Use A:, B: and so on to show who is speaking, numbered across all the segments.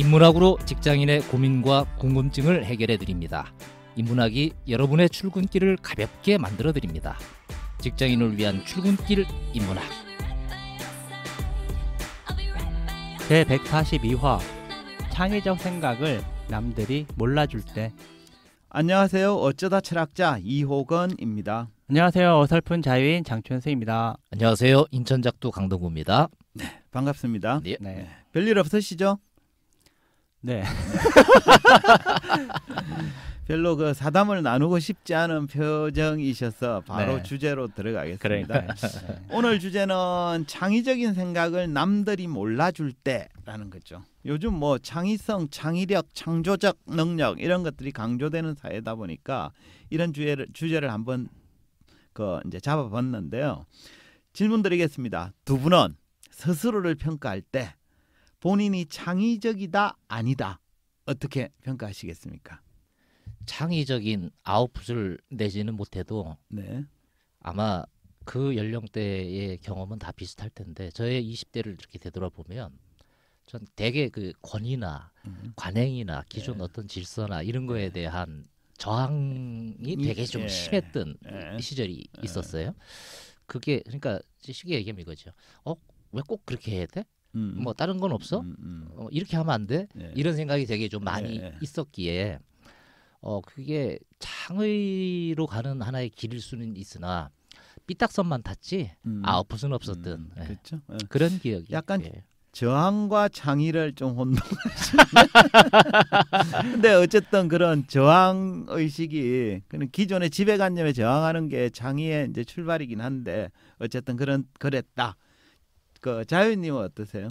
A: 인문학으로 직장인의 고민과 궁금증을 해결해 드립니다. 인문학이 여러분의 출근길을 가볍게 만들어 드립니다. 직장인을 위한 출근길 인문학.
B: 제 142화 창의적 생각을 남들이 몰라줄 때 안녕하세요. 어쩌다 철학자
C: 이호건입니다.
B: 안녕하세요. 어설픈 자유인 장춘수입니다. 안녕하세요. 인천작두 강동구입니다.
C: 네, 반갑습니다. 네. 네. 네 별일 없으시죠? 네. 별로 그 사담을 나누고 싶지 않은 표정이셔서 바로 네. 주제로 들어가겠습니다. 그러니까. 네. 오늘 주제는 창의적인 생각을 남들이 몰라줄 때라는 거죠. 요즘 뭐 창의성, 창의력, 창조적 능력 이런 것들이 강조되는 사회다 보니까 이런 주제를 주제를 한번 그 이제 잡아봤는데요. 질문 드리겠습니다. 두 분은 스스로를 평가할 때 본인이 창의적이다 아니다
A: 어떻게 평가하시겠습니까? 창의적인 아웃풋을 내지는 못해도 네. 아마 그 연령대의 경험은 다 비슷할 텐데 저의 20대를 이렇게 되돌아보면 전 대개 그 권위나 음. 관행이나 기존 네. 어떤 질서나 이런 거에 네. 대한 저항이 되게 좀 예. 심했던 네. 시절이 예. 있었어요. 그게 그러니까 쉽게 얘기하면 이거죠. 어? 왜 꼭 그렇게 해야 돼? 음, 뭐 다른 건 없어? 음, 음. 어, 이렇게 하면 안 돼? 예. 이런 생각이 되게 좀 많이 예, 예. 있었기에 어 그게 창의로 가는 하나의 길일 수는 있으나 삐딱선만 탔지 음. 아 엎을 없었던 음, 예. 그렇죠. 네. 그런 기억이 약간 네.
C: 저항과 창의를 좀 혼동하시는 근데 어쨌든 그런 저항 의식이 그냥 기존의 지배관념에 저항하는 게 창의의 이제 출발이긴 한데 어쨌든 그런 그랬다
B: 그 자유님은 어떠세요?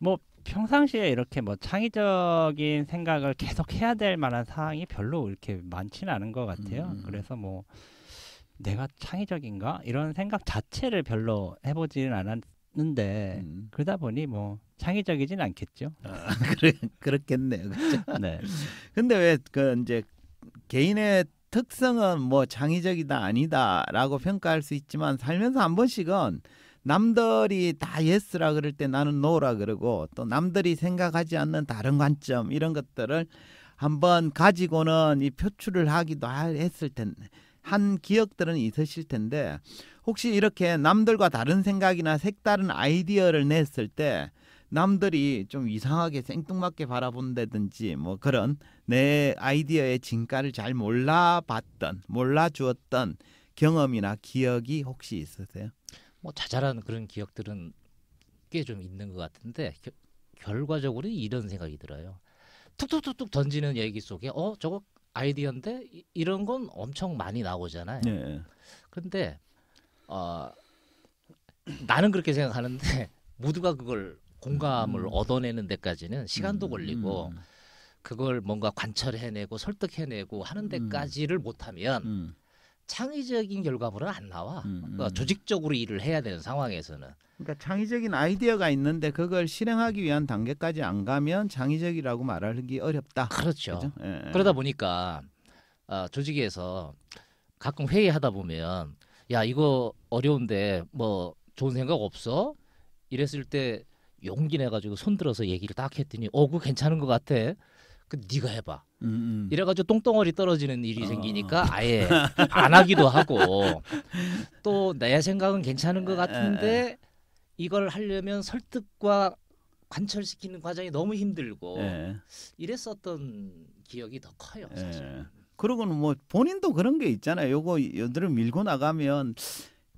B: 뭐 평상시에 이렇게 뭐 창의적인 생각을 계속 해야 될 만한 상황이 별로 이렇게 많지는 않은 것 같아요. 음. 그래서 뭐 내가 창의적인가 이런 생각 자체를 별로 해보지는 않았는데 음. 그러다 보니 뭐 창의적이진 않겠죠. 아, 그래 그렇겠네요. 그렇죠? 네. 근데 왜 그 이제 개인의 특성은 뭐
C: 창의적이다 아니다라고 평가할 수 있지만 살면서 한 번씩은 남들이 다 예스라 그럴 때 나는 노라 그러고 또 남들이 생각하지 않는 다른 관점 이런 것들을 한번 가지고는 이 표출을 하기도 했을 텐데 한 기억들은 있으실 텐데 혹시 이렇게 남들과 다른 생각이나 색다른 아이디어를 냈을 때 남들이 좀 이상하게 생뚱맞게 바라본다든지 뭐 그런 내 아이디어의 진가를 잘 몰라봤던 몰라주었던 경험이나 기억이 혹시 있으세요? 뭐 자잘한 그런
A: 기억들은 꽤 좀 있는 것 같은데 겨, 결과적으로 이런 생각이 들어요. 툭툭툭툭 던지는 얘기 속에 어 저거 아이디어인데 이, 이런 건 엄청 많이 나오잖아요. 네. 근데 어, 나는 그렇게 생각하는데 모두가 그걸 공감을 음. 얻어내는 데까지는 시간도 음. 걸리고 음, 음. 그걸 뭔가 관철해내고 설득해내고 하는 음. 데까지를 못하면 창의적인 결과물은 안 나와. 음, 음. 그러니까 조직적으로 일을 해야 되는 상황에서는. 그러니까
C: 창의적인 아이디어가 있는데 그걸 실행하기 위한 단계까지 안 가면 창의적이라고 말하기
A: 어렵다. 그렇죠. 그렇죠? 예. 그러다 보니까 어, 조직에서 가끔 회의하다 보면 야 이거 어려운데 뭐 좋은 생각 없어? 이랬을 때 용기 내가지고 손들어서 얘기를 딱 했더니 어, 그 괜찮은 것 같아. 그 네가 해봐. 음, 음. 이래가지고 똥덩어리 떨어지는 일이 어. 생기니까 아예 안 하기도 하고 또 내 생각은 괜찮은 것 같은데 에. 이걸 하려면 설득과 관철시키는 과정이 너무 힘들고 에. 이랬었던 기억이 더 커요. 사실.
C: 그러고는 뭐 본인도 그런 게 있잖아요. 요거 연들을 밀고 나가면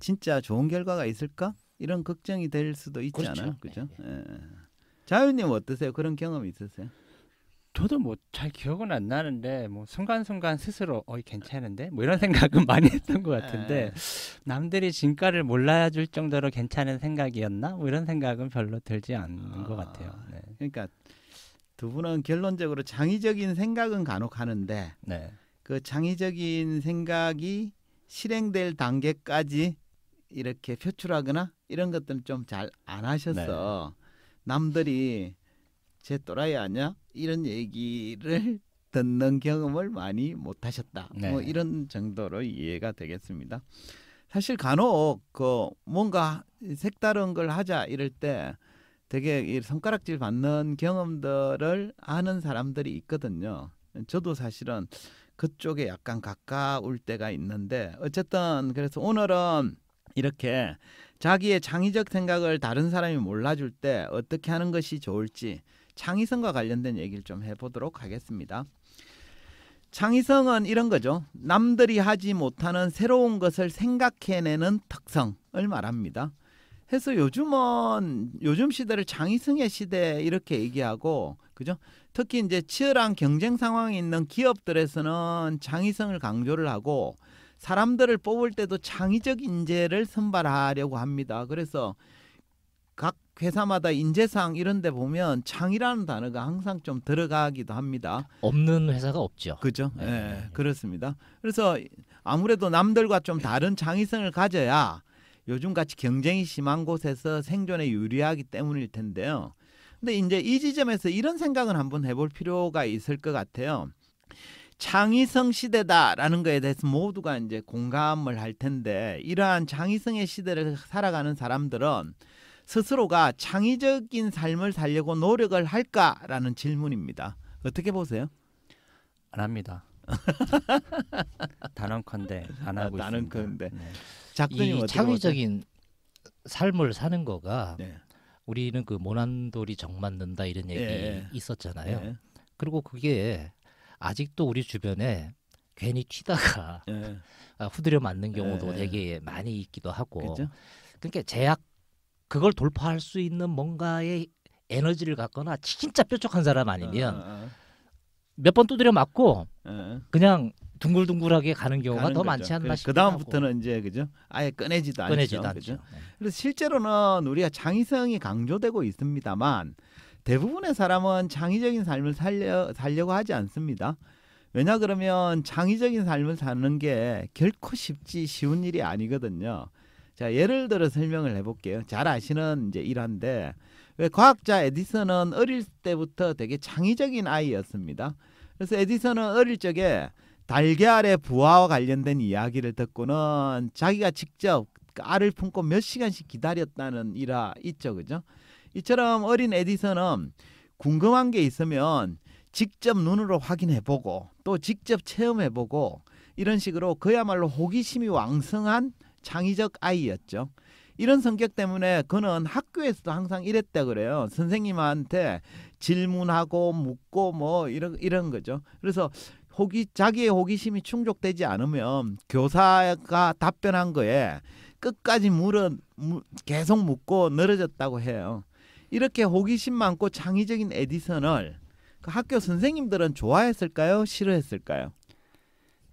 C: 진짜 좋은 결과가 있을까? 이런 걱정이 될
B: 수도 있지 그렇죠. 아요 네, 그죠? 에, 네. 에. 자유님
C: 어떠세요? 그런 경험 있으세요?
B: 저도 뭐 잘 기억은 안 나는데 뭐 순간순간 스스로 어이 괜찮은데 뭐 이런 생각은 많이 했던 것 같은데 예. 남들이 진가를 몰라줄 정도로 괜찮은 생각이었나 뭐 이런 생각은 별로 들지 않는 아, 것 같아요. 아, 네. 그러니까 두 분은 결론적으로
C: 창의적인 생각은 간혹 하는데 네. 그창의적인 생각이 실행될 단계까지 이렇게 표출하거나 이런 것들은 좀 잘 안하셨어 네. 남들이 제 또라이 아냐 이런 얘기를 듣는 경험을 많이 못 하셨다. 네. 뭐 이런 정도로 이해가 되겠습니다. 사실 간혹 그 뭔가 색다른 걸 하자 이럴 때 되게 이 손가락질 받는 경험들을 아는 사람들이 있거든요. 저도 사실은 그쪽에 약간 가까울 때가 있는데 어쨌든 그래서 오늘은 이렇게 자기의 창의적 생각을 다른 사람이 몰라줄 때 어떻게 하는 것이 좋을지 창의성과 관련된 얘기를 좀 해보도록 하겠습니다. 창의성은 이런 거죠. 남들이 하지 못하는 새로운 것을 생각해내는 특성을 말합니다. 해서 요즘은 요즘 시대를 창의성의 시대 이렇게 얘기하고 그죠? 특히 이제 치열한 경쟁 상황이 있는 기업들에서는 창의성을 강조를 하고 사람들을 뽑을 때도 창의적 인재를 선발하려고 합니다. 그래서 회사마다 인재상 이런 데 보면 창이라는 단어가 항상 좀 들어가기도 합니다. 없는 회사가 없죠. 그죠? 네. 예. 네. 그렇습니다. 그래서 아무래도 남들과 좀 네. 다른 창의성을 가져야 요즘같이 경쟁이 심한 곳에서 생존에 유리하기 때문일 텐데요. 근데 이제 이 지점에서 이런 생각을 한번 해볼 필요가 있을 것 같아요. 창의성 시대다라는 거에 대해서 모두가 이제 공감을 할 텐데 이러한 창의성의 시대를 살아가는 사람들은 스스로가 창의적인 삶을 살려고 노력을 할까라는 질문입니다.
B: 어떻게 보세요? 안 합니다. 단언컨대 안 아, 하고 아, 단언컨대. 있습니다. 네. 이 창의적인 삶을 사는 거가
A: 네. 우리는 그 모난돌이 정 맞는다 이런 얘기 예. 예. 있었잖아요. 예. 그리고 그게 아직도 우리 주변에 괜히 튀다가 예. 아, 후드려 맞는 경우도 예, 예. 되게 많이 있기도 하고. 그렇죠? 그러니까 제약 그걸 돌파할 수 있는 뭔가의 에너지를 갖거나 진짜 뾰족한 사람 아니면 어, 어, 어. 몇번 두드려 맞고 그냥 둥글둥글하게 가는 경우가 더 거죠. 많지 않나 싶고 그 다음부터는 이제 그죠 아예 꺼내지도, 꺼내지도 않죠. 않죠. 네. 그래서 실제로는 우리가
C: 창의성이 강조되고 있습니다만 대부분의 사람은 창의적인 삶을 살려 살려고 하지 않습니다. 왜냐 그러면 창의적인 삶을 사는 게 결코 쉽지 쉬운 일이 아니거든요. 자 예를 들어 설명을 해볼게요. 잘 아시는 이제 일환데 왜 과학자 에디슨은 어릴 때부터 되게 창의적인 아이였습니다. 그래서 에디슨은 어릴 적에 달걀의 부하와 관련된 이야기를 듣고는 자기가 직접 그 알을 품고 몇 시간씩 기다렸다는 일화 있죠, 그죠? 이처럼 어린 에디슨은 궁금한 게 있으면 직접 눈으로 확인해보고 또 직접 체험해보고 이런 식으로 그야말로 호기심이 왕성한 창의적 아이였죠. 이런 성격 때문에 그는 학교에서도 항상 이랬다 그래요. 선생님한테 질문하고 묻고 뭐 이런 이런 거죠. 그래서 호기 자기의 호기심이 충족되지 않으면 교사가 답변한 거에 끝까지 물은 계속 묻고 늘어졌다고 해요. 이렇게 호기심 많고 창의적인 에디슨을 그 학교
B: 선생님들은 좋아했을까요? 싫어했을까요?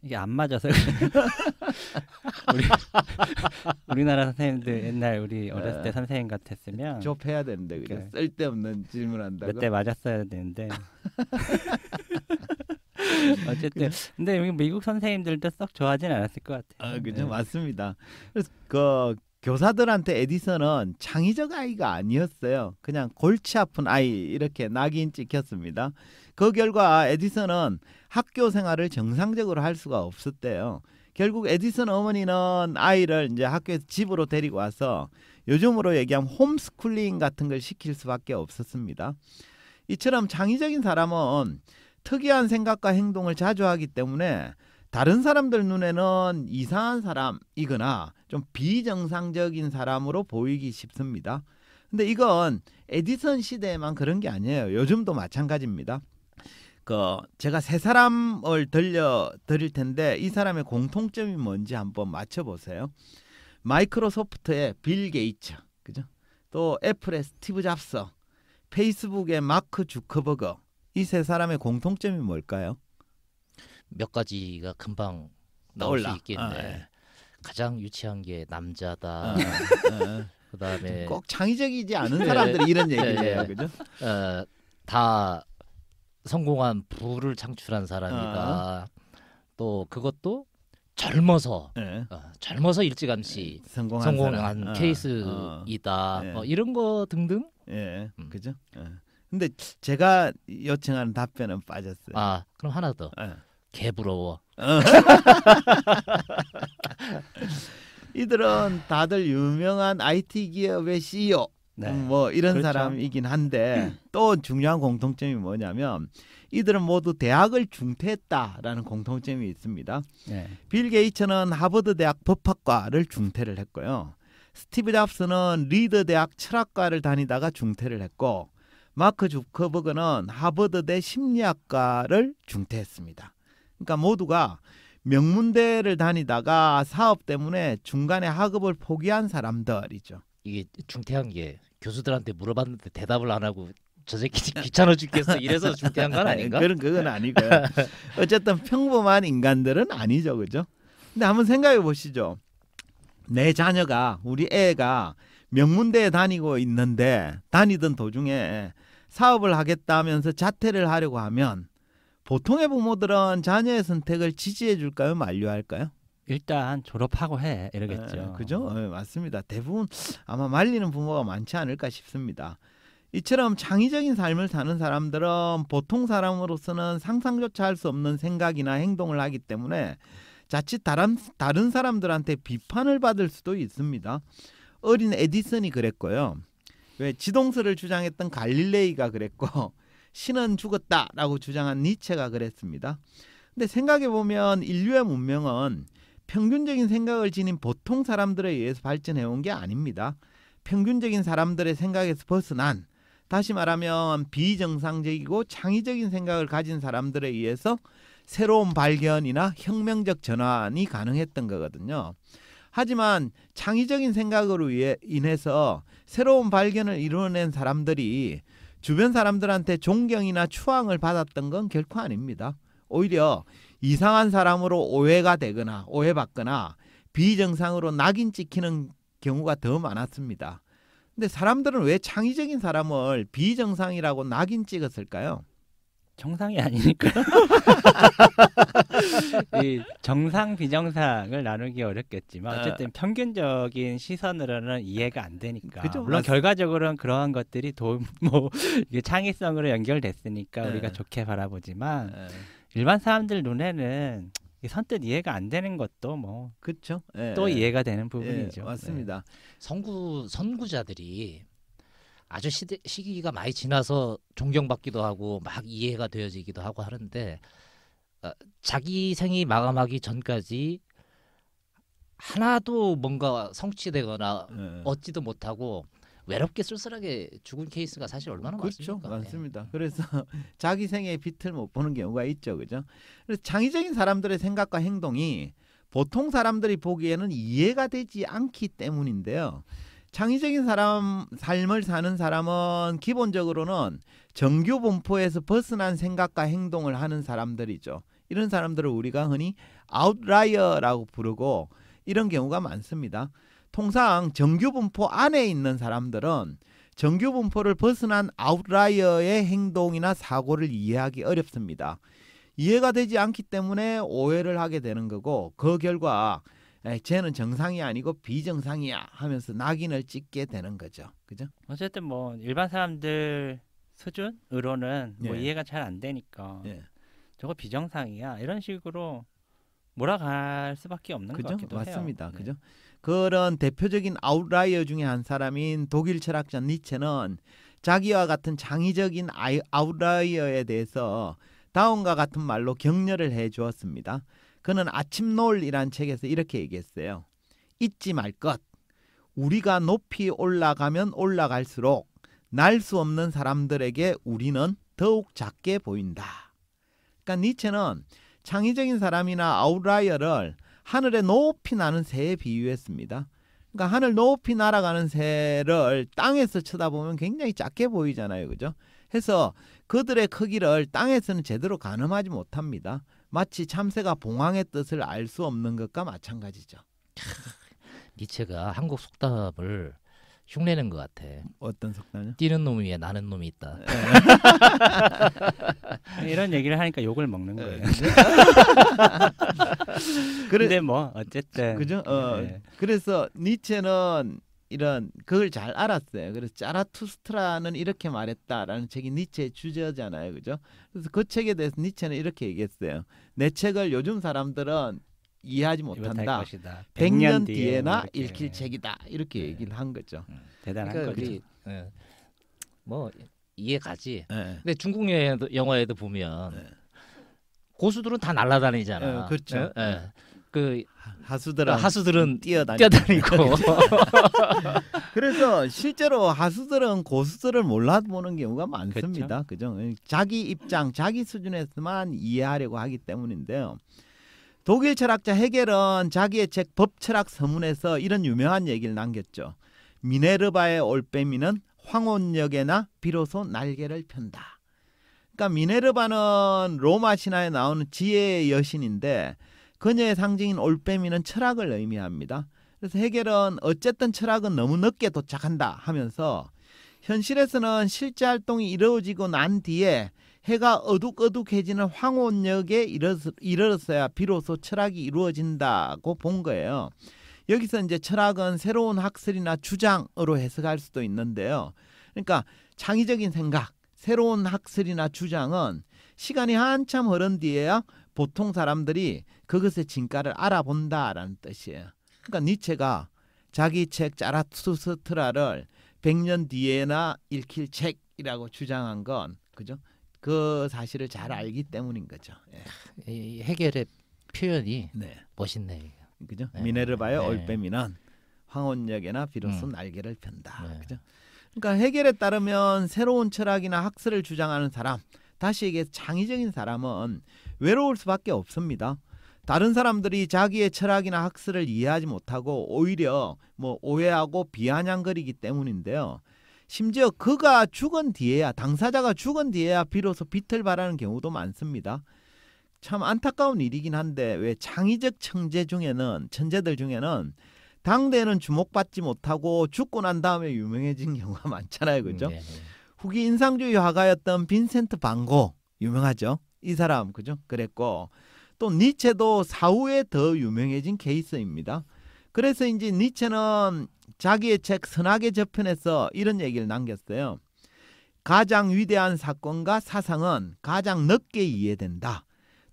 B: 이게 안 맞아서 우리 우리나라 선생님들 옛날 우리 어렸을 때 네. 선생님 같았으면 좁해야 되는데 그냥 그래.
C: 쓸데없는 질문한다고 몇대
B: 맞았어야 되는데 어쨌든 근데 미국 선생님들도 썩 좋아하진 않았을 것 같아요. 아 그죠 네. 맞습니다. 그래서 그 교사들한테 에디슨은 창의적
C: 아이가 아니었어요. 그냥 골치 아픈 아이 이렇게 낙인 찍혔습니다. 그 결과 에디슨은 학교 생활을 정상적으로 할 수가 없었대요. 결국 에디슨 어머니는 아이를 이제 학교에서 집으로 데리고 와서 요즘으로 얘기하면 홈스쿨링 같은 걸 시킬 수밖에 없었습니다. 이처럼 창의적인 사람은 특이한 생각과 행동을 자주 하기 때문에 다른 사람들 눈에는 이상한 사람이거나 좀 비정상적인 사람으로 보이기 쉽습니다. 근데 이건 에디슨 시대에만 그런 게 아니에요. 요즘도 마찬가지입니다. 그 제가 세 사람을 들려 드릴 텐데 이 사람의 공통점이 뭔지 한번 맞춰 보세요. 마이크로소프트의 빌 게이츠, 그죠? 또 애플의 스티브 잡스, 페이스북의 마크 주커버거. 이 세 사람의
A: 공통점이 뭘까요? 몇 가지가 금방
C: 나올 수 있겠는데 아,
A: 예. 가장 유치한 게 남자다. 아, 아, 아. 그다음에 꼭 창의적이지 않은 네. 사람들이 이런 네, 네. 얘기예요, 그죠? 어, 다 성공한 부를 창출한 사람이다. 아. 또 그것도 젊어서 네. 어, 젊어서 일찌감치 성공한, 성공한 케이스이다. 어, 어. 뭐 이런
C: 거 등등. 예, 음. 그죠. 예. 근데 제가 요청하는 답변은 빠졌어요. 아, 그럼 하나 더. 예. 개부러워. 이들은 다들 유명한 IT 기업의 CEO 네. 음, 뭐 이런 그렇죠. 사람이긴 한데 음. 또 중요한 공통점이 뭐냐면 이들은 모두 대학을 중퇴했다라는 공통점이 있습니다. 네. 빌 게이츠는 하버드 대학 법학과를 중퇴를 했고요. 스티브 잡스는 리드 대학 철학과를 다니다가 중퇴를 했고 마크 주커버그는 하버드대 심리학과를 중퇴했습니다. 그러니까 모두가 명문대를 다니다가 사업 때문에 중간에 학업을 포기한 사람들이죠. 이게 중퇴한 게
A: 교수들한테 물어봤는데 대답을 안 하고 저 새끼 귀찮아 죽겠어 이래서 중퇴한 건 아닌가? 그런 그건 아니고 어쨌든
C: 평범한 인간들은 아니죠, 그죠? 근데 한번 생각해 보시죠. 내 자녀가 우리 애가 명문대에 다니고 있는데 다니던 도중에 사업을 하겠다면서 자퇴를 하려고 하면 보통의 부모들은 자녀의 선택을 지지해 줄까요? 만류할까요? 일단 졸업하고 해 이러겠죠. 에, 예, 예, 그죠? 에, 예, 맞습니다. 대부분 아마 말리는 부모가 많지 않을까 싶습니다. 이처럼 창의적인 삶을 사는 사람들은 보통 사람으로서는 상상조차 할 수 없는 생각이나 행동을 하기 때문에 자칫 다른, 다른 사람들한테 비판을 받을 수도 있습니다. 어린 에디슨이 그랬고요. 왜 지동설을 주장했던 갈릴레이가 그랬고 신은 죽었다라고 주장한 니체가 그랬습니다. 근데 생각해 보면 인류의 문명은 평균적인 생각을 지닌 보통 사람들에 의해서 발전해 온 게 아닙니다. 평균적인 사람들의 생각에서 벗어난 다시 말하면 비정상적이고 창의적인 생각을 가진 사람들에 의해서 새로운 발견이나 혁명적 전환이 가능했던 거거든요. 하지만 창의적인 생각으로 인해서 새로운 발견을 이루어낸 사람들이 주변 사람들한테 존경이나 추앙을 받았던 건 결코 아닙니다. 오히려 이상한 사람으로 오해가 되거나 오해받거나 비정상으로 낙인 찍히는 경우가 더 많았습니다. 근데 사람들은 왜 창의적인 사람을 비정상이라고 낙인 찍었을까요?
B: 정상이 아니니까 이 정상 비정상을 나누기 어렵겠지만 네. 어쨌든 평균적인 시선으로는 이해가 안 되니까 그죠? 물론 결과적으로는 그러한 것들이 도움 뭐 이게 창의성으로 연결됐으니까 네. 우리가 좋게 바라보지만 네. 일반 사람들 눈에는 선뜻 이해가 안 되는 것도 뭐 그렇죠. 예, 또 예. 이해가 되는 부분이죠. 예, 맞습니다. 네. 선구 선구자들이
A: 아주 시대, 시기가 많이 지나서 존경받기도 하고 막 이해가 되어지기도 하고 하는데 어, 자기 생이 마감하기 전까지 하나도 뭔가 성취되거나 네. 얻지도 못하고 외롭게 쓸쓸하게 죽은 케이스가 사실 얼마나 그렇죠? 많습니까? 많습니다. 네. 그래서 자기 생의 빛을 못
C: 보는 경우가 있죠, 그죠? 그래서 창의적인 사람들의 생각과 행동이 보통 사람들이 보기에는 이해가 되지 않기 때문인데요. 창의적인 사람 삶을 사는 사람은 기본적으로는 정규 분포에서 벗어난 생각과 행동을 하는 사람들이죠. 이런 사람들을 우리가 흔히 아웃라이어라고 부르고 이런 경우가 많습니다. 통상 정규 분포 안에 있는 사람들은 정규 분포를 벗어난 아웃라이어의 행동이나 사고를 이해하기 어렵습니다. 이해가 되지 않기 때문에 오해를 하게 되는 거고 그 결과 쟤는 정상이 아니고 비정상이야 하면서 낙인을 찍게 되는 거죠. 그죠?
B: 어쨌든 뭐 일반 사람들 수준으로는 뭐 예. 이해가 잘 안 되니까 예. 저거 비정상이야 이런 식으로 몰아갈 수밖에 없는 그죠? 것 같기도 맞습니다.
C: 해요. 네. 그죠? 네. 그런 대표적인 아웃라이어 중에 한 사람인 독일 철학자 니체는 자기와 같은 장의적인 아웃라이어에 대해서 다음과 같은 말로 격려를 해 주었습니다. 그는 아침 노을이란 책에서 이렇게 얘기했어요. 잊지 말 것. 우리가 높이 올라가면 올라갈수록 날 수 없는 사람들에게 우리는 더욱 작게 보인다. 그러니까 니체는 창의적인 사람이나 아웃라이어를 하늘에 높이 나는 새에 비유했습니다. 그러니까 하늘 높이 날아가는 새를 땅에서 쳐다보면 굉장히 작게 보이잖아요. 그죠? 해서 그들의 크기를 땅에서는 제대로 가늠하지 못합니다. 마치 참새가 봉황의 뜻을 알 수 없는 것과 마찬가지죠.
A: 니체가 한국 속담을 흉내낸 것 같아. 어떤 속담이요? 뛰는 놈 위에 나는 놈이 있다. 네. 이런 얘기를 하니까 욕을 먹는 거예요. 네. 그런데 뭐 어쨌든
C: 그죠? 어, 네. 그래서 니체는 이런 그걸 잘 알았어요. 그래서 짜라투스트라는 이렇게 말했다라는 책이 니체의 주제잖아요. 그죠? 그래서 그 책에 대해서 니체는 이렇게 얘기했어요. 내 책을 요즘 사람들은 이해하지 못한다.
B: 백 년 뒤에나 뭐 이렇게.
A: 읽힐 책이다. 이렇게 네. 얘기를 한 거죠. 음, 대단한 그러니까 거죠. 우리, 네. 뭐 이해가지. 네. 근데 중국 영화에도, 영화에도 보면 예. 고수들은 다 날아다니잖아. 그렇죠. 그 하수들 하수들은 뛰어다니고, 뛰어다니고. 그래서
C: 실제로 하수들은 고수들을 몰라보는 경우가 많습니다. 그죠죠 자기 입장, 자기 수준에서만 이해하려고 하기 때문인데요. 독일 철학자 헤겔은 자기의 책 법철학 서문에서 이런 유명한 얘기를 남겼죠. 미네르바의 올빼미는 황혼역에나 비로소 날개를 편다. 그러니까 미네르바는 로마 신화에 나오는 지혜의 여신인데 그녀의 상징인 올빼미는 철학을 의미합니다. 그래서 해결은 어쨌든 철학은 너무 늦게 도착한다 하면서 현실에서는 실제 활동이 이루어지고 난 뒤에 해가 어둑어둑해지는 황혼역에 이르렀어야 비로소 철학이 이루어진다고 본 거예요. 여기서 이제 철학은 새로운 학설이나 주장으로 해석할 수도 있는데요. 그러니까 창의적인 생각, 새로운 학설이나 주장은 시간이 한참 흐른 뒤에야 보통 사람들이 그것의 진가를 알아본다라는 뜻이에요. 그러니까 니체가 자기 책 자라투스트라를 100년 뒤에나 읽힐 책이라고 주장한 건 그죠? 그 사실을 잘 알기 때문인 거죠. 예. 이 해결의 표현이
A: 네. 멋있네요. 그죠? 네.
C: 미네르바의 네. 올빼미는 황혼역에나 비로소 음. 날개를 편다. 네. 그죠? 그러니까 해결에 따르면 새로운 철학이나 학설을 주장하는 사람, 다시 얘기해서 창의적인 사람은 외로울 수밖에 없습니다. 다른 사람들이 자기의 철학이나 학설을 이해하지 못하고 오히려 뭐 오해하고 비아냥거리기 때문인데요. 심지어 그가 죽은 뒤에야 당사자가 죽은 뒤에야 비로소 빛을 발하는 경우도 많습니다. 참 안타까운 일이긴 한데 왜 창의적 천재 중에는 천재들 중에는 당대에는 주목받지 못하고 죽고 난 다음에 유명해진 경우가 많잖아요. 그죠? 음, 네, 네. 후기 인상주의 화가였던 빈센트 반고 유명하죠. 이 사람 그죠? 그랬고 또 니체도 사후에 더 유명해진 케이스입니다. 그래서 이제 니체는 자기의 책 선악의 저편에서 이런 얘기를 남겼어요. 가장 위대한 사건과 사상은 가장 늦게 이해된다.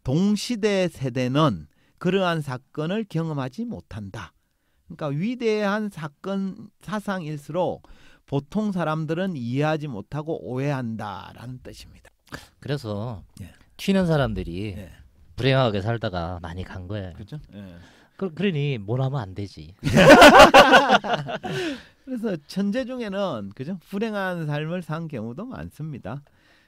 C: 동시대 세대는 그러한 사건을 경험하지 못한다. 그러니까 위대한 사건 사상일수록 보통 사람들은 이해하지 못하고 오해한다라는 뜻입니다.
A: 그래서 예. 튀는 사람들이 예. 불행하게 살다가 많이 간 거예요. 그렇죠. 예. 그, 그러니 뭐라면 안 되지. 그래서
C: 천재 중에는 그죠 불행한 삶을 산 경우도 많습니다.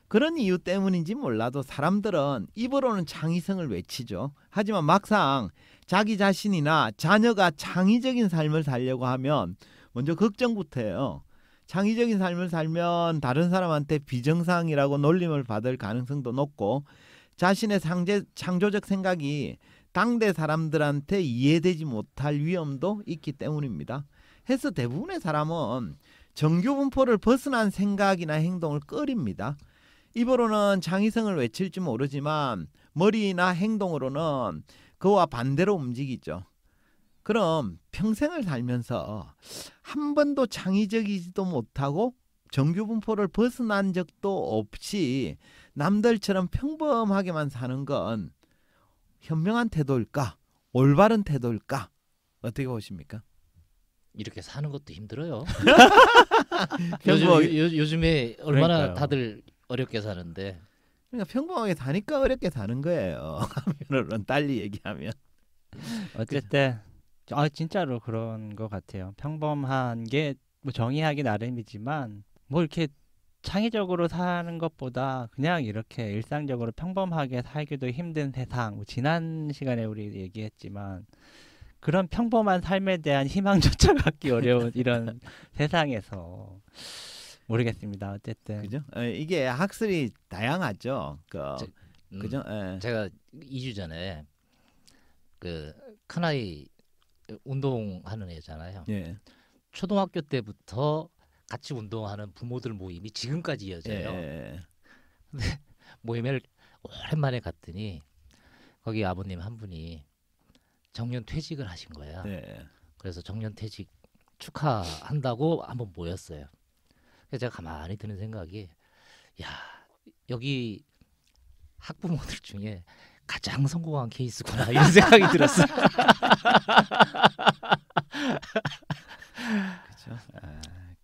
C: 그런 이유 때문인지 몰라도 사람들은 입으로는 창의성을 외치죠. 하지만 막상 자기 자신이나 자녀가 창의적인 삶을 살려고 하면 먼저 걱정부터 해요. 창의적인 삶을 살면 다른 사람한테 비정상이라고 놀림을 받을 가능성도 높고 자신의 상제, 창조적 생각이 당대 사람들한테 이해되지 못할 위험도 있기 때문입니다. 해서 대부분의 사람은 정교분포를 벗어난 생각이나 행동을 꺼립니다. 입으로는 창의성을 외칠지 모르지만 머리나 행동으로는 그와 반대로 움직이죠. 그럼 평생을 살면서 한 번도 창의적이지도 못하고 정규분포를 벗어난 적도 없이 남들처럼 평범하게만 사는 건 현명한 태도일까? 올바른 태도일까?
A: 어떻게 보십니까? 이렇게 사는 것도 힘들어요. 요즘, 뭐, 요, 즘에 얼마나 그러니까요. 다들 어렵게 사는데.
C: 그러니까 평범하게 사니까
B: 어렵게 사는 거예요. 하면은 딸리 얘기하면. 어쨌든 아 진짜로 그런 것 같아요. 평범한 게뭐 정의하기 나름이지만 뭐 이렇게 창의적으로 사는 것보다 그냥 이렇게 일상적으로 평범하게 살기도 힘든 세상. 뭐 지난 시간에 우리 얘기했지만 그런 평범한 삶에 대한 희망조차 갖기 어려운 이런 세상에서 모르겠습니다. 어쨌든 그죠? 이게 학설이 다양하죠. 그 제, 음,
A: 그죠? 에. 제가 2주 전에 그 큰아이 운동하는 애잖아요. 예. 초등학교 때부터 같이 운동하는 부모들 모임이 지금까지 이어져요. 예. 예, 예. 근데 모임을 오랜만에 갔더니 거기 아버님 한 분이 정년 퇴직을 하신 거예 예. 네. 그래서 정년 퇴직 축하한다고 한번 모였어요. 그래서 제가 가만히 드는 생각이 야 여기 학부모들 중에 가장 성공한 케이스구나 이런 생각이 들었어 그렇죠.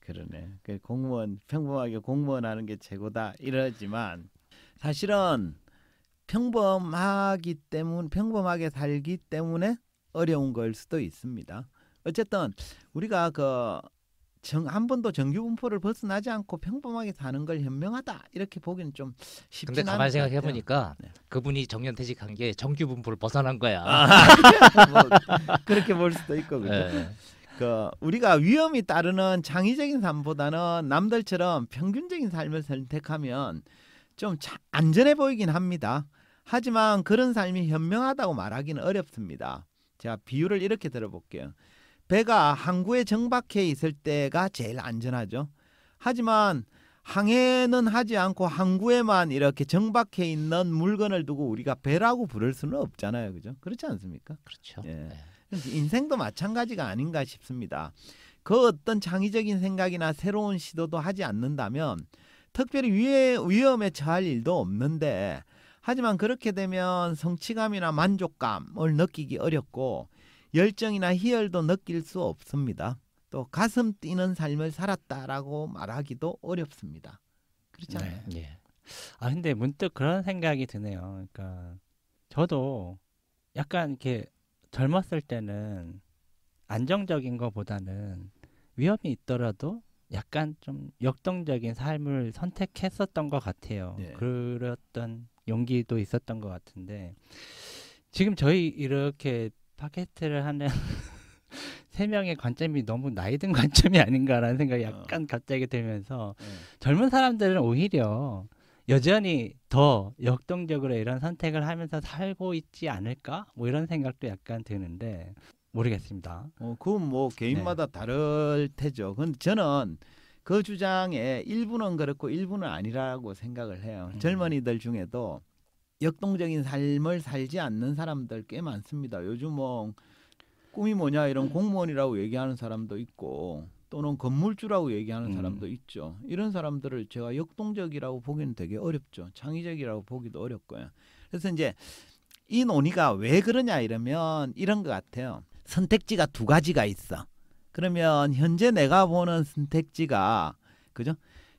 C: 그러네. 그 공무원 평범하게 공무원 하는 게 최고다 이러지만 사실은 평범하기 때문 평범하게 살기 때문에 어려운 걸 수도 있습니다. 어쨌든 우리가 그 정, 한 번도 정규분포를 벗어나지 않고 평범하게 사는 걸 현명하다 이렇게 보기는 좀 쉽지 않아 근데 가만 생각해 보니까
A: 네. 그분이 정년퇴직한 게 정규분포를 벗어난 거야. 아, 뭐 그렇게 볼 수도 있고 그죠. 네. 그
C: 우리가 위험이 따르는 장의적인 삶보다는 남들처럼 평균적인 삶을 선택하면 좀 안전해 보이긴 합니다. 하지만 그런 삶이 현명하다고 말하기는 어렵습니다. 제가 비유를 이렇게 들어볼게요. 배가 항구에 정박해 있을 때가 제일 안전하죠. 하지만 항해는 하지 않고 항구에만 이렇게 정박해 있는 물건을 두고 우리가 배라고 부를 수는 없잖아요. 그죠? 그렇지 않습니까?
B: 그렇죠. 예. 네.
C: 인생도 마찬가지가 아닌가 싶습니다. 그 어떤 창의적인 생각이나 새로운 시도도 하지 않는다면 특별히 위험에 처할 일도 없는데 하지만 그렇게 되면 성취감이나 만족감을 느끼기 어렵고 열정이나 희열도 느낄 수 없습니다. 또 가슴 뛰는 삶을 살았다라고 말하기도
B: 어렵습니다. 그렇잖아요. 네. 예. 아 근데 문득 그런 생각이 드네요. 그러니까 저도 약간 이렇게 젊었을 때는 안정적인 것보다는 위험이 있더라도 약간 좀 역동적인 삶을 선택했었던 것 같아요. 네. 그랬던 용기도 있었던 것 같은데 지금 저희 이렇게 팟캐트를 하는 세 명의 관점이 너무 나이 든 관점이 아닌가라는 생각이 어. 약간 갑자기 들면서 네. 젊은 사람들은 오히려 여전히 더 역동적으로 이런 선택을 하면서 살고 있지 않을까? 뭐 이런 생각도 약간 드는데 모르겠습니다. 어, 그건 뭐 네. 개인마다 네. 다를 테죠. 근데 저는 그 주장에
C: 일부는 그렇고 일부는 아니라고 생각을 해요. 음. 젊은이들 중에도 역동적인 삶을 살지 않는 사람들 꽤 많습니다. 요즘 뭐 꿈이 뭐냐 이런 공무원이라고 얘기하는 사람도 있고 또는 건물주라고 얘기하는 음. 사람도 음. 있죠. 이런 사람들을 제가 역동적이라고 보기는 되게 어렵죠. 창의적이라고 보기도 어렵고요. 그래서 이제 이 논의가 왜 그러냐 이러면 이런 것 같아요. 선택지가 두 가지가 있어. 그러면 현재 내가 보는 선택지가 그죠?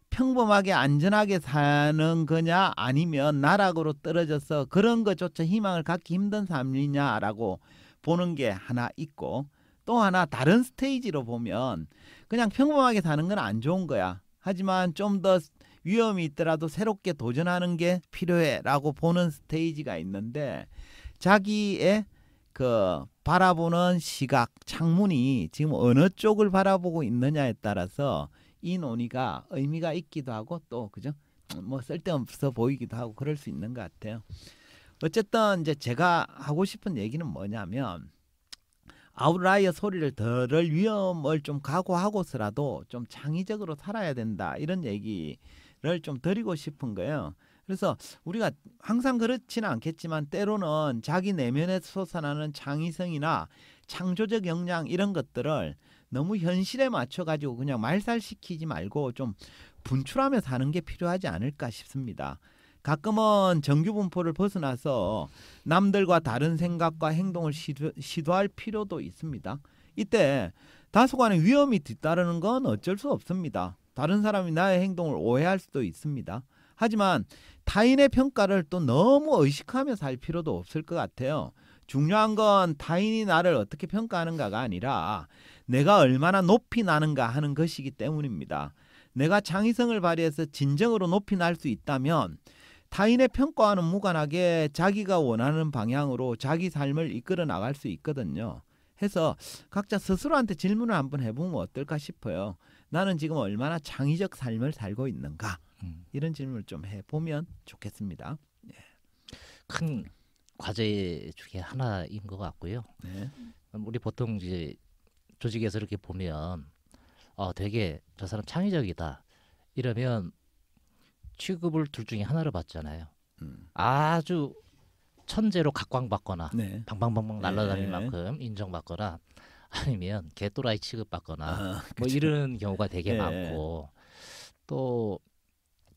C: 평범하게 안전하게 사는 거냐 아니면 나락으로 떨어져서 그런 것조차 희망을 갖기 힘든 삶이냐라고 보는 게 하나 있고 또 하나 다른 스테이지로 보면 그냥 평범하게 사는 건 안 좋은 거야. 하지만 좀 더 위험이 있더라도 새롭게 도전하는 게 필요해라고 보는 스테이지가 있는데 자기의 그 바라보는 시각 창문이 지금 어느 쪽을 바라보고 있느냐에 따라서 이 논의가 의미가 있기도 하고 또 그죠 뭐 쓸데없어 보이기도 하고 그럴 수 있는 것 같아요. 어쨌든 이제 제가 하고 싶은 얘기는 뭐냐면 아웃라이어 소리를 들을 위험을 좀 각오하고서라도 좀 창의적으로 살아야 된다 이런 얘기를 좀 드리고 싶은 거예요. 그래서 우리가 항상 그렇지는 않겠지만 때로는 자기 내면에 서 솟아나는 창의성이나 창조적 역량 이런 것들을 너무 현실에 맞춰 가지고 그냥 말살시키지 말고 좀 분출하며 사는 게 필요하지 않을까 싶습니다. 가끔은 정규 분포를 벗어나서 남들과 다른 생각과 행동을 시도, 시도할 필요도 있습니다. 이때 다소간의 위험이 뒤따르는 건 어쩔 수 없습니다. 다른 사람이 나의 행동을 오해할 수도 있습니다. 하지만 타인의 평가를 또 너무 의식하며 살 필요도 없을 것 같아요. 중요한 건 타인이 나를 어떻게 평가하는가가 아니라 내가 얼마나 높이 나는가 하는 것이기 때문입니다. 내가 창의성을 발휘해서 진정으로 높이 날 수 있다면 타인의 평가와는 무관하게 자기가 원하는 방향으로 자기 삶을 이끌어 나갈 수 있거든요. 해서 각자 스스로한테 질문을 한번 해보면 어떨까 싶어요. 나는 지금 얼마나 창의적 삶을
A: 살고 있는가 음. 이런 질문을 좀 해보면 좋겠습니다. 예. 큰 과제 중에 하나인 것 같고요. 네. 음, 우리 보통 이제 조직에서 이렇게 보면 어 되게 저 사람 창의적이다 이러면 취급을 둘 중에 하나를받잖아요 음. 아주 천재로 각광받거나 네. 방방방방 예. 날아다닐 네. 만큼 인정받거나 아니면 개또라이 취급받거나 아, 뭐 이런 경우가 되게 네. 많고 또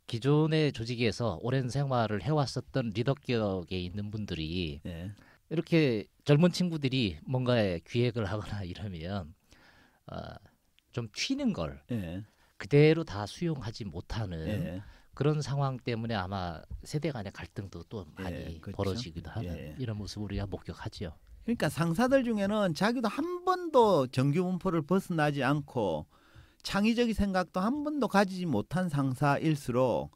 A: 기존의 조직에서 오랜 생활을 해왔었던 리더격에 있는 분들이 예. 이렇게 젊은 친구들이 뭔가에 기획을 하거나 이러면 어, 좀 튀는 걸 그대로 다 수용하지 못하는 그런 상황 때문에 아마 세대 간의 갈등도 또 예, 많이 예, 그렇죠. 벌어지기도 하는 예. 예. 이런 모습을 우리가 목격하지요.
C: 그러니까 상사들 중에는 자기도 한 번도 정규 분포를 벗어나지 않고 창의적인 생각도 한 번도 가지지 못한 상사일수록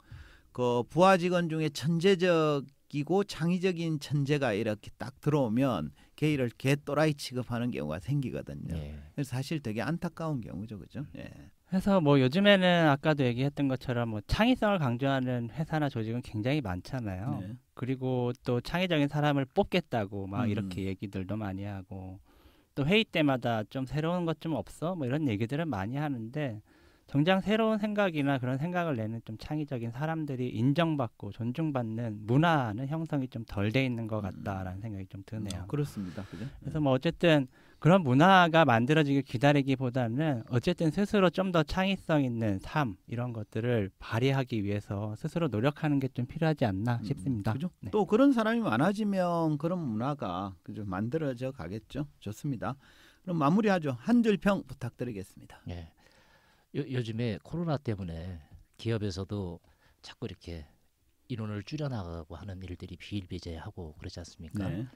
C: 그 부하 직원 중에 천재적이고 창의적인 천재가 이렇게 딱 들어오면 걔를 개또라이 취급하는 경우가 생기거든요. 예. 사실 되게 안타까운 경우죠, 그죠? 예.
B: 그래서 뭐 요즘에는 아까도 얘기했던 것처럼 뭐 창의성을 강조하는 회사나 조직은 굉장히 많잖아요. 네. 그리고 또 창의적인 사람을 뽑겠다고 막 음. 이렇게 얘기들도 많이 하고 또 회의 때마다 좀 새로운 것 좀 없어 뭐 이런 얘기들은 많이 하는데 정작 새로운 생각이나 그런 생각을 내는 좀 창의적인 사람들이 인정받고 존중받는 문화는 형성이 좀 덜 돼 있는 것 음. 같다라는 생각이 좀 드네요. 어, 그렇습니다. 그죠? 그래서 네. 뭐 어쨌든 그런 문화가 만들어지길 기다리기보다는 어쨌든 스스로 좀 더 창의성 있는 삶 이런 것들을 발휘하기 위해서 스스로 노력하는 게 좀 필요하지 않나 음, 싶습니다. 그죠? 네. 또 그런 사람이 많아지면 그런 문화가 그죠 만들어져 가겠죠. 좋습니다. 그럼
A: 마무리하죠. 한 줄 평 부탁드리겠습니다. 예. 네. 요, 요즘에 코로나 때문에 기업에서도 자꾸 이렇게 인원을 줄여나가고 하는 일들이 비일비재하고 그렇지 않습니까? 네.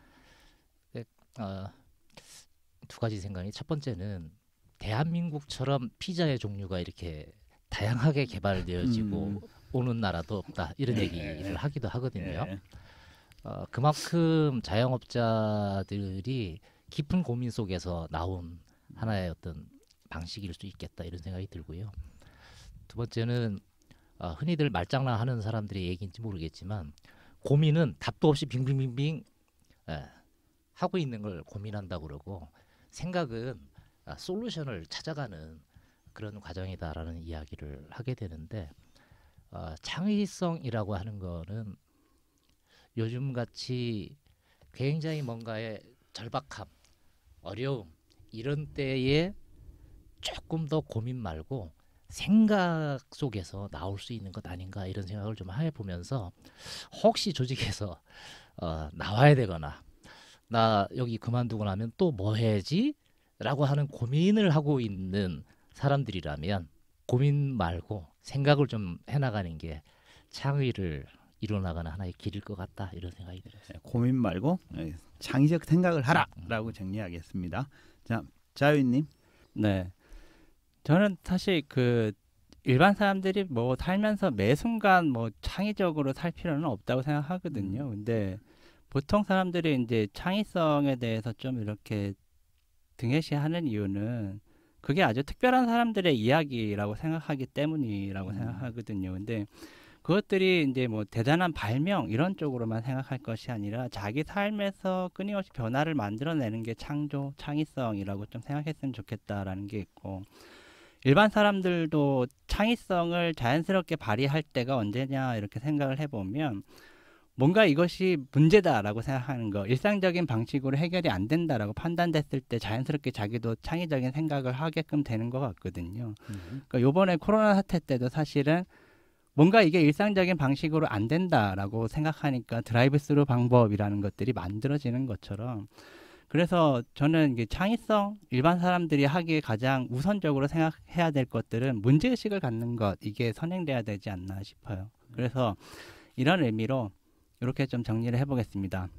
A: 그, 어, 두 가지 생각이 첫 번째는 대한민국처럼 피자의 종류가 이렇게 다양하게 개발되어지고 음. 오는 나라도 없다 이런 네. 얘기를 하기도 하거든요. 네. 어, 그만큼 자영업자들이 깊은 고민 속에서 나온 하나의 어떤 방식일 수 있겠다 이런 생각이 들고요. 두 번째는 어, 흔히들 말장난하는 사람들의 얘기인지 모르겠지만 고민은 답도 없이 빙빙빙빙 에, 예, 하고 있는 걸 고민한다 그러고 생각은 아, 솔루션을 찾아가는 그런 과정이다라는 이야기를 하게 되는데 어, 창의성이라고 하는 거는 요즘 같이 굉장히 뭔가의 절박함, 어려움 이런 때에 조금 더 고민 말고 생각 속에서 나올 수 있는 것 아닌가 이런 생각을 좀 해보면서 혹시 조직에서 어, 나와야 되거나 나 여기 그만두고 나면 또 뭐 해지? 야 라고 하는 고민을 하고 있는 사람들이라면 고민 말고 생각을 좀 해나가는 게 창의를 이뤄나가는 하나의 길일 것 같다 이런 생각이
B: 들었어요. 네, 고민 말고 네, 창의적 생각을 하라라고 음. 정리하겠습니다. 자 자유님. 네. 저는 사실 그 일반 사람들이 뭐 살면서 매 순간 뭐 창의적으로 살 필요는 없다고 생각하거든요. 음. 근데 보통 사람들이 이제 창의성에 대해서 좀 이렇게 등해시하는 이유는 그게 아주 특별한 사람들의 이야기라고 생각하기 때문이라고 음. 생각하거든요. 근데 그것들이 이제 뭐 대단한 발명 이런 쪽으로만 생각할 것이 아니라 자기 삶에서 끊임없이 변화를 만들어내는 게 창조, 창의성이라고 좀 생각했으면 좋겠다라는 게 있고 일반 사람들도 창의성을 자연스럽게 발휘할 때가 언제냐 이렇게 생각을 해보면 뭔가 이것이 문제다라고 생각하는 거, 일상적인 방식으로 해결이 안 된다라고 판단됐을 때 자연스럽게 자기도 창의적인 생각을 하게끔 되는 것 같거든요. 음. 그니까 요번에 코로나 사태 때도 사실은 뭔가 이게 일상적인 방식으로 안 된다라고 생각하니까 드라이브 스루 방법이라는 것들이 만들어지는 것처럼 그래서 저는 이게 창의성 일반 사람들이 하기에 가장 우선적으로 생각해야 될 것들은 문제 의식을 갖는 것 이게 선행돼야 되지 않나 싶어요. 그래서 이런 의미로 이렇게 좀 정리를 해보겠습니다.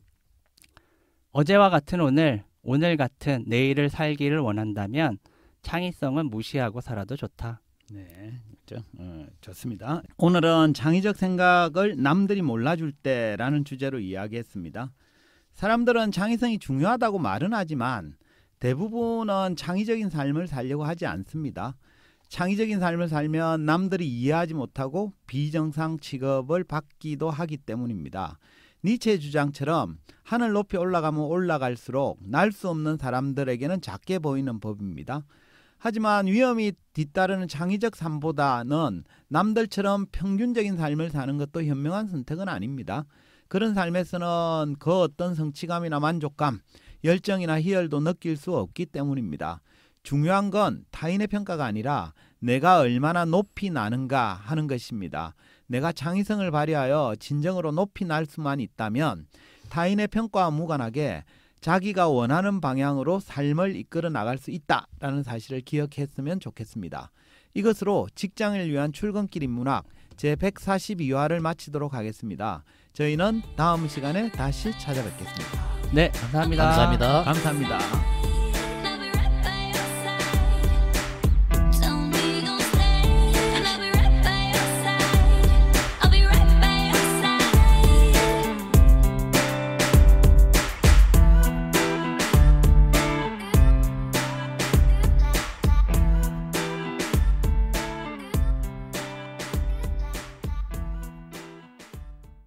B: 어제와 같은 오늘, 오늘 같은 내일을 살기를 원한다면 창의성은 무시하고 살아도 좋다.
C: 네, 그렇죠. 어, 좋습니다.
B: 오늘은 창의적 생각을 남들이 몰라줄 때라는 주제로 이야기했습니다.
C: 사람들은 창의성이 중요하다고 말은 하지만 대부분은 창의적인 삶을 살려고 하지 않습니다. 창의적인 삶을 살면 남들이 이해하지 못하고 비정상 취급을 받기도 하기 때문입니다. 니체의 주장처럼 하늘 높이 올라가면 올라갈수록 날 수 없는 사람들에게는 작게 보이는 법입니다. 하지만 위험이 뒤따르는 창의적 삶보다는 남들처럼 평균적인 삶을 사는 것도 현명한 선택은 아닙니다. 그런 삶에서는 그 어떤 성취감이나 만족감, 열정이나 희열도 느낄 수 없기 때문입니다. 중요한 건 타인의 평가가 아니라 내가 얼마나 높이 나는가 하는 것입니다. 내가 창의성을 발휘하여 진정으로 높이 날 수만 있다면 타인의 평가와 무관하게 자기가 원하는 방향으로 삶을 이끌어 나갈 수 있다라는 사실을 기억했으면 좋겠습니다. 이것으로 직장을 위한 출근길 인문학 제142화를 마치도록 하겠습니다. 저희는 다음 시간에 다시
B: 찾아뵙겠습니다. 네, 감사합니다. 감사합니다. 감사합니다.